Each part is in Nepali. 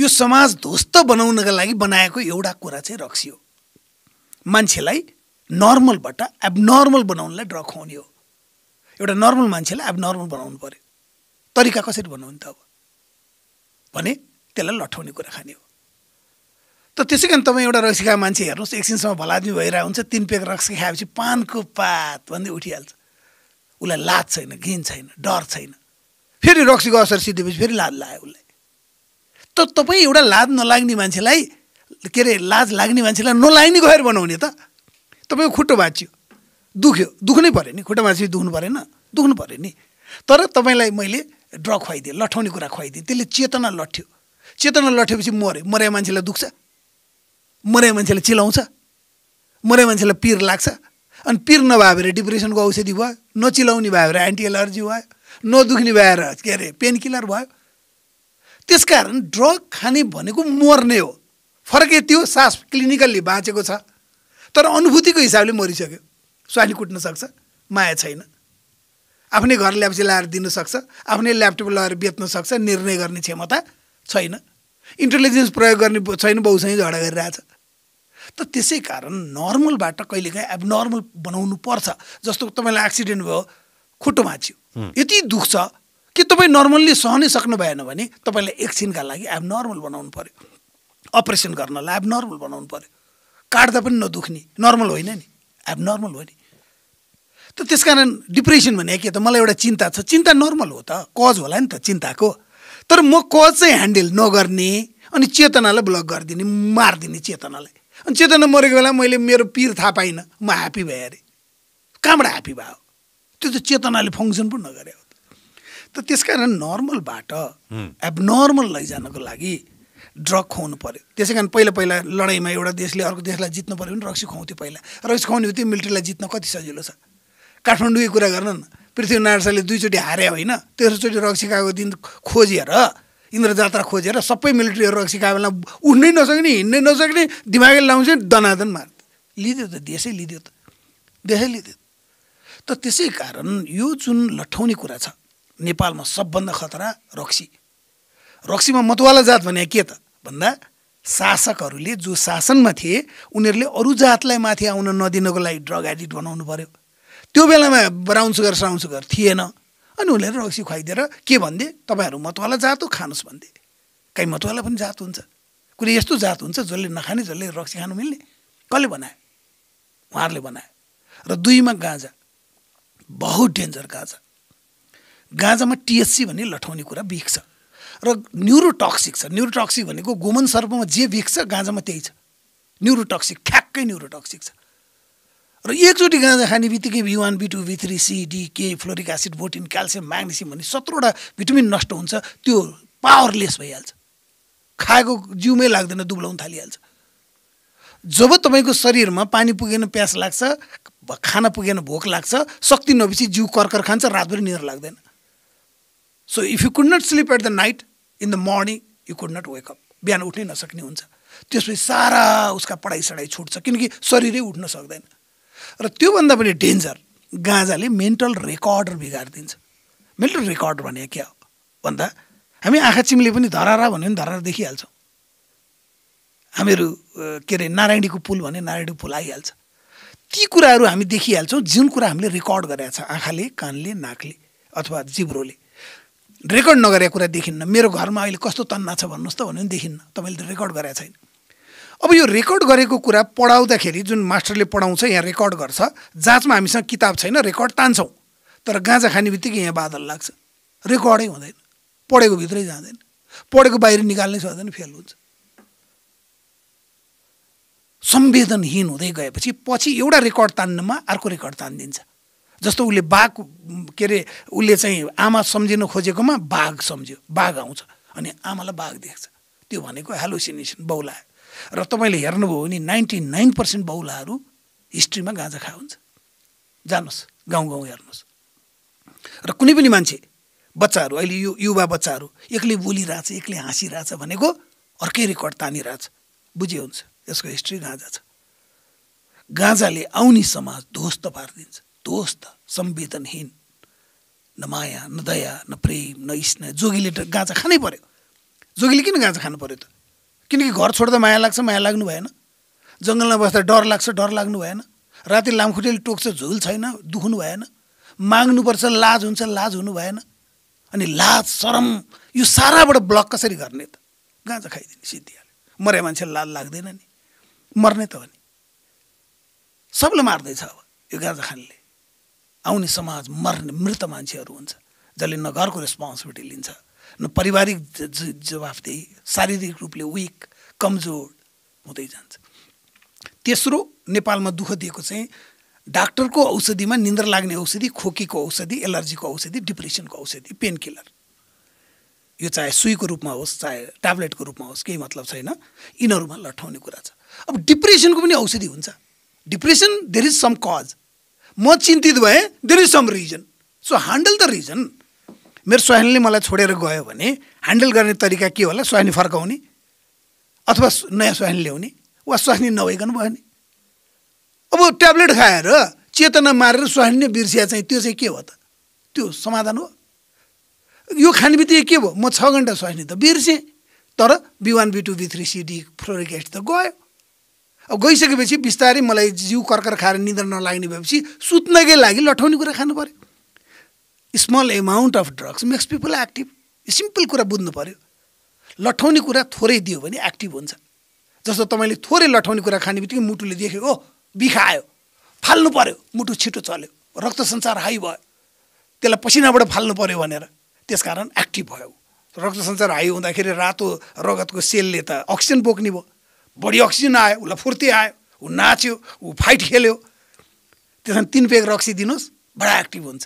यो समाज ध्वस्त बनाउनका लागि बनाएको एउटा कुरा चाहिँ रक्सी हो मान्छेलाई नर्मलबाट एब नर्मल बनाउनलाई ड्रग खुवाउने हो एउटा नर्मल मान्छेलाई एब नर्मल बनाउनु पऱ्यो तरिका कसरी बनाउने त अब भने त्यसलाई लठाउने कुरा खाने हो त त्यसै कारण तपाईँ एउटा रक्सी खाएको मान्छे हेर्नुहोस् एकछिनसम्म भलादमी भइरहेको हुन्छ तिन पेक रक्सी खाएपछि पानको पात भन्दै उठिहाल्छ उसलाई लाज छैन घिन छैन डर छैन फेरि रक्सीको असर सिधेपछि फेरि लाज लाग्यो उसलाई त तपाईँ एउटा लाज नलाग्ने मान्छेलाई के अरे लाज लाग्ने मान्छेलाई नलाग्ने गएर बनाउने त तपाईँको खुट्टो भाँच्यो दुख्यो दुख्नै पऱ्यो नि खुट्टा भाँच्यो दुख्नु परेन दुख्नु पऱ्यो नि तर तपाईँलाई मैले ड्र खुवाइदिएँ लठाउने कुरा खुवाइदिएँ त्यसले चेतना लट्ठ्यो चेतना लट्ठेपछि मऱ्यो मरे मान्छेलाई दुख्छ मरे मान्छेलाई चिलाउँछ मरे मान्छेलाई पिर लाग्छ अनि पिर नभए भएर डिप्रेसनको औषधि भयो नचिलाउने भयो भएर एन्टी एलर्जी भयो नदुख्ने भएर के अरे पेन किलर भयो त्यसकारण ड्रग खाने भनेको मर्ने हो फरक त्यो सास क्लिनिकल्ली बाँचेको छ तर अनुभूतिको हिसाबले मरिसक्यो स्वाली कुट्न सक्छ माया छैन आफ्नै घर ल्याप्सी लाएर दिनसक्छ आफ्नै ल्यापटप लगाएर बेच्न सक्छ निर्णय गर्ने क्षमता छैन इन्टेलिजेन्स प्रयोग गर्ने छैन बहुसँगै झगडा गरिरहेछ त त्यसै कारण नर्मलबाट कहिलेकाहीँ अब नर्मल बनाउनु पर्छ जस्तो तपाईँलाई एक्सिडेन्ट भयो खुट्टो भाँच्यो यति दुख छ कि तपाईँ नर्मल्ली सहनै सक्नु भएन भने तपाईँलाई एकछिनका लागि एब नर्मल बनाउनु पऱ्यो अपरेसन गर्नलाई एब नर्मल बनाउनु पऱ्यो काट्दा पनि नदुख्ने नर्मल होइन नि एब नर्मल हो नि त त्यस कारण डिप्रेसन भने के त मलाई एउटा चिन्ता छ चिन्ता नर्मल हो त कज होला नि त चिन्ताको तर म कज चाहिँ ह्यान्डल नगर्ने अनि चेतनालाई ब्लक गरिदिने मारिदिने चेतनालाई अनि चेतना मरेको बेला मैले मेरो पिर थाहा पाइनँ म ह्याप्पी भएँ अरे कहाँबाट ह्याप्पी भयो त्यो त चेतनाले फङ्सन पनि नगरे हो त त्यस कारण नर्मलबाट एबनर्मल लैजानको लागि ड्रग खुवाउनु पऱ्यो त्यसै कारण पहिला पहिला लडाइँमा एउटा देशले अर्को देशलाई जित्नु पऱ्यो भने रक्सी खुवाउँथ्यो पहिला रक्सी खुवाउने बित्तिकै मिलिट्रीलाई जित्न कति सजिलो छ काठमाडौँकै कुरा गर्न पृथ्वीनारायण शाहले दुईचोटि हारे होइन तेस्रोचोटि रक्सी खाएको दिन खोजेर इन्द्र जात्रा खोजेर सबै मिलिट्रीहरू रक्सी खाएको बेला उठ्नै नसक्ने हिँड्नै नसक्ने दिमागै लाउँछ दनादन मार्थ्यो लिदियो त देशै लिदियो त देशै लिदियो त त्यसै कारण यो जुन लठाउने कुरा छ नेपालमा सबभन्दा खतरा रक्सी रक्सीमा मतवाला जात भने के त भन्दा शासकहरूले जो शासनमा थिए उनीहरूले अरू जातलाई माथि आउन नदिनको लागि ड्रग एडिट बनाउनु पर्यो त्यो बेलामा ब्राउन सुगर साउन सुगर थिएन अनि उनीहरूले रक्सी खुवाइदिएर के भनिदिए तपाईँहरू मतवाला जात हो खानुहोस् भन्दे काहीँ मतवाला पनि जात हुन्छ कुनै यस्तो जात हुन्छ जसले नखाने जसले रक्सी खानु मिल्ने कसले बनायो उहाँहरूले बनायो र दुईमा गाँजा बहुत डेन्जर गाँजा गाँजामा टिएससी भन्ने लठाउने कुरा बिक्छ र न्युरोटक्सिक छ न्युरोटक्सिक भनेको गोमन सर्पमा जे बिक्छ गाँजामा त्यही छ न्युरोटक्सिक ठ्याक्कै न्युरोटक्सिक छ र एकचोटि गाँजा खाने बित्तिकै B one B two B three C D K folic acid biotin calcium magnesium भन्ने सत्रवटा भिटामिन नष्ट हुन्छ त्यो पावरलेस भइहाल्छ खाएको जिउमै लाग्दैन दुब्लाउनु थालिहाल्छ जब तपाईँको शरीरमा पानी पुगेन प्यास लाग्छ खाना पुगेन भोक लाग्छ शक्ति नभएपछि जिउ कर्कर खान्छ रातभरि निर लाग्दैन so if you could not sleep at the night in the morning you could not wake up बिहान उठ्नै नसक्ने हुन्छ त्यसपछि सारा उसका पढाइ सढाइ छुट्छ किनकि शरीरै उठ्न सक्दैन र त्योभन्दा पनि डेन्जर गाँजाले मेन्टल रेकर्डर बिगारिदिन्छ मेन्टल रेकर्ड भने के हो भन्दा हामी आँखा चिम्ले पनि धरारा भन्यो भने धरारा देखिहाल्छौँ हामीहरू के अरे नारायणीको पुल भने नारायणीको पुल आइहाल्छ ती कुराहरू हामी देखिहाल्छौँ जुन कुरा हामीले रेकर्ड गरेका छ आँखाले कानले नाकले अथवा जिब्रोले रेकर्ड नगरेको कुरा देखिन्न मेरो घरमा अहिले कस्तो तन्ना छ भन्नुहोस् त भन्यो भने देखिन्न तपाईँले त रेकर्ड गरेको छैन अब यो रेकर्ड गरेको कुरा पढाउँदाखेरि जुन मास्टरले पढाउँछ यहाँ रेकर्ड गर्छ जाँचमा हामीसँग किताब छैन रेकर्ड तान्छौँ तर गाँजा खाने बित्तिकै यहाँ बादल लाग्छ रेकर्डै हुँदैन पढेको भित्रै जाँदैन पढेको बाहिर निकाल्नै सक्दैन फेल हुन्छ संवेदनहीन हुँदै गएपछि पछि एउटा रेकर्ड तान्नमा अर्को रेकर्ड तानिदिन्छ जस्तो उसले बाघ के अरे उसले चाहिँ आमा सम्झिन खोजेकोमा बाघ सम्झ्यो बाघ आउँछ अनि आमालाई बाघ देख्छ त्यो भनेको हेलोसिनेसन बौला र तपाईँले हेर्नुभयो भने नाइन्टी नाइन पर्सेन्ट बौलाहरू हिस्ट्रीमा गाँजा खा हुन्छ जानुहोस् गाउँ गाउँ हेर्नुहोस् र कुनै पनि मान्छे बच्चाहरू अहिले यु युवा बच्चाहरू एक्लै बोलिरहेछ एक्लै हाँसिरहेछ भनेको अर्कै रेकर्ड तानिरहेछ बुझे हुन्छ यसको हिस्ट्री गाँजा छ गाँजाले आउने समाज ध्वस्त पारिदिन्छ दोस्त संवेदनहीन न माया न दया न प्रेम न स्नेह जोगीले त गाँजा खानै पर्यो जोगीले किन गाँजा खानु पर्यो त किनकि घर छोड्दा माया लाग्छ माया लाग्नु भएन जङ्गलमा बस्दा डर लाग्छ डर लाग्नु भएन राति लामखुट्टेले टोक्छ झुल छैन दुख्नु भएन माग्नुपर्छ लाज हुन्छ लाज हुनु भएन अनि लाज सरम यो साराबाट ब्लक कसरी गर्ने त गाँजा खाइदिने सिद्धिहाल्यो मरे मान्छे लाज लाग्दैन नि मर्ने त हो नि सबले मार्दैछ अब यो गाँजा खानले आउने समाज मर्ने मृत मान्छेहरू हुन्छ जसले न घरको रेस्पोन्सिबिलिटी लिन्छ न पारिवारिक जवाफदेही शारीरिक रूपले विक कमजोर हुँदै जान्छ तेस्रो नेपालमा दुःख दिएको चाहिँ डाक्टरको औषधिमा निन्द्रा लाग्ने औषधि खोकीको औषधि एलर्जीको औषधि डिप्रेसनको औषधि पेन किलर यो चाहे सुईको रूपमा होस् चाहे ट्याब्लेटको रूपमा होस् केही मतलब छैन यिनीहरूमा लठाउने कुरा छ अब डिप्रेसनको पनि औषधि हुन्छ depression there is some cause म चिन्तित भएँ there is some reason so handle the reason मेरो स्वाहानीले मलाई छोडेर गयो भने ह्यान्डल गर्ने तरिका के होला स्वाहानी फर्काउने अथवा नयाँ स्वाहानी ल्याउने वा स्वास्नी नभइकन भयो नि अब ट्याब्लेट खाएर चेतना मारेर नै बिर्सिया चाहिँ त्यो चाहिँ के हो त त्यो समाधान हो यो खाने बित्तिकै के भयो म छ घन्टा स्वास्नी त बिर्सेँ तर B one B two B three C D fluoric acid त गयो अब गइसकेपछि बिस्तारै मलाई जिउ कर्कर खाएर निद्रा नलाग्ने भएपछि सुत्नकै लागि लठाउने कुरा खानु पऱ्यो small amount of drugs makes people active simple कुरा बुझ्नु पऱ्यो लठाउने कुरा थोरै दियो भने एक्टिभ हुन्छ जस्तो तपाईँले थोरै लठाउने कुरा खाने बित्तिकै मुटुले देख्यो ओ बिखायो फाल्नु पऱ्यो मुटु छिटो चल्यो रक्त संसार हाई भयो त्यसलाई पसिनाबाट फाल्नु पऱ्यो भनेर त्यस कारण एक्टिभ भयो रक्त संसार हाई हुँदाखेरि रातो रगतको सेलले त अक्सिजन बोक्ने भयो बढी अक्सिजन आयो उसलाई फुर्ती आयो ऊ नाच्यो ऊ फाइट खेल्यो त्यसमा तिन पेग रक्सी दिनुहोस् बडा एक्टिभ हुन्छ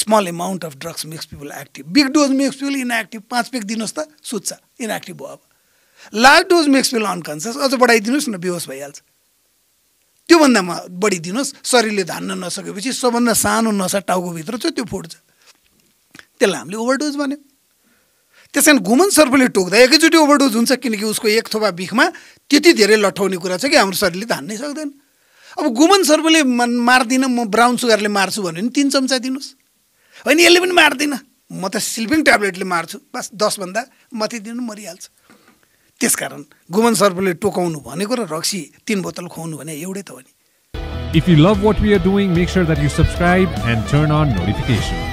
small amount of drugs makes people active big dose makes people inactive पाँच पेग दिनुहोस् त सुत्छ इनएक्टिभ भयो अब large dose makes people unconscious अझ बढाइदिनुहोस् न बेहोस भइहाल्छ त्योभन्दा बढी दिनुहोस् शरीरले धान्न नसकेपछि सबभन्दा सानो नसा भित्र छ त्यो फुट्छ त्यसलाई हामीले ओभरडोज भन्यौँ त्यस कारण घुमन सर्पले टोक्दा एकैचोटि ओभरडोज हुन्छ किनकि उसको एक थोपा बिखमा त्यति धेरै लठाउने कुरा छ कि हाम्रो शरीरले धान्नै सक्दैन अब घुमन सर्पले मार्दिनँ म ब्राउन सुगरले मार्छु भन्यो भने तिन चम्चा दिनुहोस् होइन यसले पनि मार्दिनँ म त स्लिपिङ ट्याब्लेटले मार्छु बस दसभन्दा माथि दिनु मरिहाल्छ त्यस कारण गुमन सर्पले टोकाउनु भनेको र रक्सी तिन बोतल खुवाउनु भने एउटै त हो नि if you love what we are doing make sure that you subscribe and turn on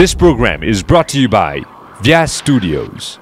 This program is brought to you by Vyas Studios.